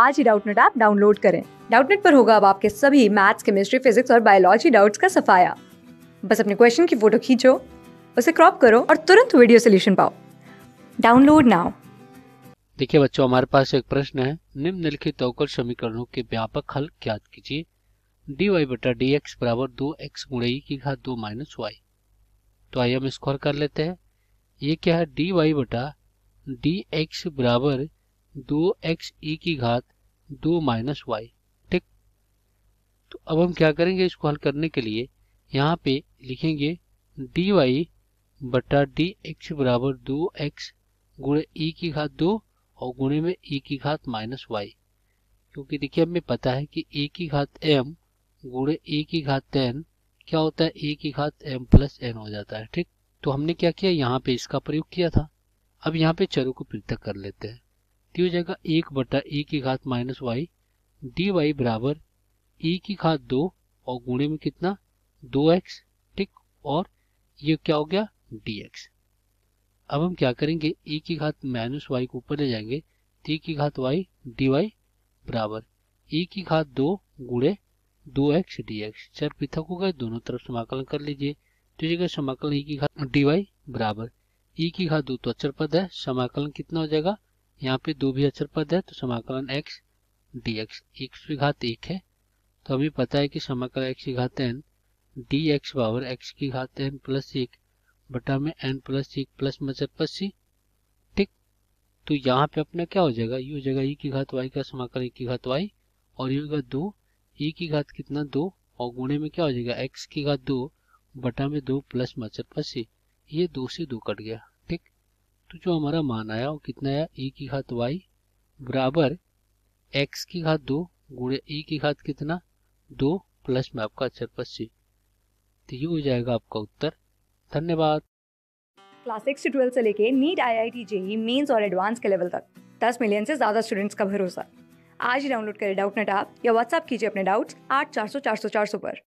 आज ही Doubtnet app download करें डाउटनेट पर होगा अब आपके सभी मैथ्स केमिस्ट्री फिजिक्स और बायोलॉजी डाउट्स का सफाया बस अपने क्वेश्चन की फोटो खींचो उसे क्रॉप करो और तुरंत वीडियो सोल्यूशन पाओ डाउनलोड नाउ देखिए बच्चों हमारे पास एक प्रश्न है निम्नलिखित अवकल समीकरणों के व्यापक हल ज्ञात कीजिए डी वाई बटा डी एक्स बराबर दो एक्स गुणे e की घात दो माइनस वाई तो आइए हम स्क्वायर कर लेते हैं ये क्या है डी वाई बटा डी एक्स बराबर दो एक्स ई की घात दो माइनस वाई ठीक तो अब हम क्या करेंगे इसको हल करने के लिए यहाँ पे लिखेंगे डी वाई बटा डी एक्स बराबर दो एक्स गुणे ई e की घात दो और गुणे में ई e की घात माइनस वाई क्योंकि देखिए हमें पता है कि ए e की घात एम गुणे ए की घात एन क्या होता है ए की घात एम प्लस एन हो जाता है ठीक तो हमने क्या किया यहाँ पे इसका प्रयोग किया था अब यहाँ पे चरों को पृथक कर लेते हैं हो जाएगा एक बटा ए की घात माइनस वाई डी वाई बराबर ए की घात दो और गुणे में कितना दो एक्स ठीक और ये क्या हो गया डी एक्स अब हम क्या करेंगे ए की घात माइनस वाई को ऊपर ले जाएंगे तो ए की घात वाई डी वाई बराबर ए की घात दो गुणे दो एक्स डी एक्स चार पृथक हो गए दोनों तरफ समाकलन कर लीजिए तो जगह समाकलन ए की घात डी वाई बराबर ई की घात दो तो अचर पद है समाकलन कितना हो जाएगा यहाँ पे दो भी अचर पद है तो समाकलन एक्स डी एक्स एक्स की घात एक है तो हमें पता है कि समाकलन एक्स की घात N D X power X की घात एन प्लस एक बटा में एन प्लस एक प्लस मचर पद सी ठीक तो यहाँ पे अपना क्या हो जाएगा ये हो जाएगा ई e की घात वाई का समाकलन एक की घात वाई और ये होगा दो ई e की घात कितना दो और गुणे में क्या हो जाएगा एक्स की घात दो बटा में दो प्लस मचर पद सी ये दो से दो कट गया तो जो हमारा मान आया वो कितना आया ई की घात वाई बराबर एक्स की घात दो गुणे ई की घात कितना दो प्लस में आपका अक्षर पच्चीस तो ये हो जाएगा आपका उत्तर धन्यवाद क्लास सिक्स से ट्वेल्थ से लेके NEET I I T JEE mains और एडवांस के लेवल तक दस मिलियन से ज्यादा स्टूडेंट्स का भरोसा आज ही डाउनलोड करें डाउट नेट आप या व्हाट्सअप कीजिए अपने डाउट्स आठ चार सौ चार सौ चार सौ पर